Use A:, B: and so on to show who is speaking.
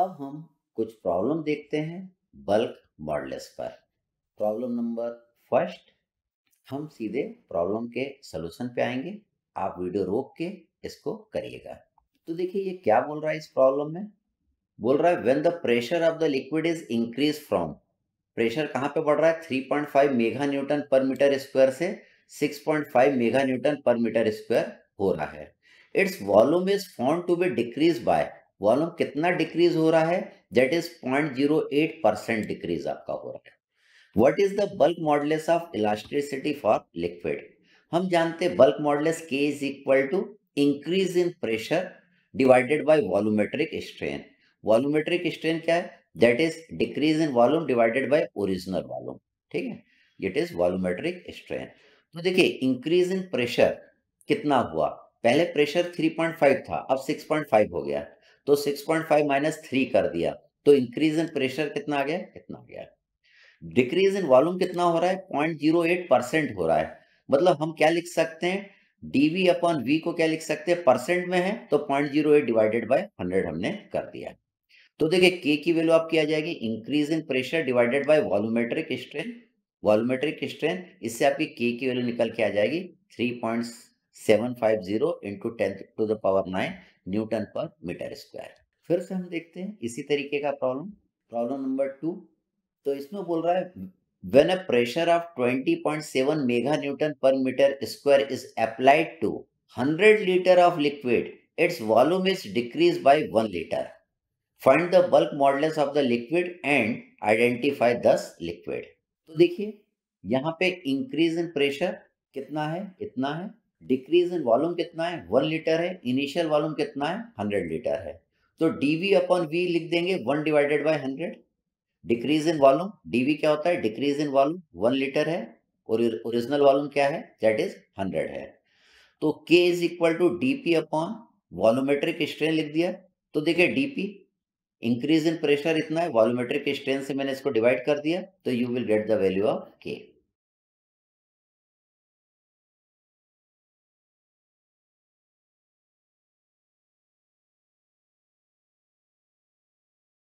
A: अब हम कुछ प्रॉब्लम देखते हैं बल्क मॉडल्स पर प्रॉब्लम नंबर फर्स्ट हम सीधे प्रॉब्लम के सोल्यूशन पे आएंगे आप वीडियो रोक के इसको करिएगा तो देखिए ये क्या बोल रहा है इस प्रॉब्लम में बोल रहा है when the pressure of the liquid is increase from pressure कहाँ पे बढ़ रहा है 3.5 mega newton per metre square से 6.5 mega newton per metre square हो रहा है its volume is found to be decrease by volume कितना डिक्रीज हो रहा है that is point zero eight percent decrease आपका हो रहा है what is the bulk modulus of elasticity for liquid हम जानते हैं बल्क मॉडलेस के is equal to increase in pressure divided by volumetric strain volumetric strain क्या है that is decrease in volume divided by original volume ठीक है it is volumetric strain तो देखिए इंक्रीज इन प्रेशर कितना हुआ पहले प्रेशर 3.5 था अब 6.5 हो गया तो 6.5 माइनस थ्री कर दिया तो इंक्रीज इन प्रेशर कितना आ गया कितना आ गया डिक्रीज इन वॉल्यूम कितना हो रहा है पॉइंट जीरो एट परसेंट हो रहा है मतलब हम क्या लिख सकते हैं डीवी अपॉन वी को क्या लिख सकते हैं परसेंट में है तो point zero eight divided by hundred हमने कर दिया तो देखिए के की वैल्यू आप किया जाएगी increase in pressure divided by volumetric strain volumetric strain इससे आपकी के की वैल्यू निकल के आ जाएगी three point seven five zero into ten to the power nine newton per metre square फिर से हम देखते हैं इसी तरीके का प्रॉब्लम प्रॉब्लम नंबर टू तो इसमें बोल रहा है when a pressure of 20.7 mega newton per metre square is applied to 100 litre of liquid its volume is decrease by one litre find the bulk modulus of the liquid and identify this liquid तो देखिए यहाँ पे increase in pressure कितना है इतना है decrease in volume कितना है वन लीटर है इनिशियल वॉल्यूम कितना है हंड्रेड लीटर है तो डीवी अपॉन वी लिख देंगे one divided by hundred decrease in volume DV क्या होता है decrease in volume one litre है और ओरिजिनल वॉल्यूम क्या है दैट इज हंड्रेड है तो K is equal to D P upon volumetric strain लिख दिया तो देखिए डीपी इंक्रीज इन प्रेशर इतना है वॉल्यूमेट्रिक स्ट्रेन से मैंने इसको डिवाइड कर दिया तो you will get the value of के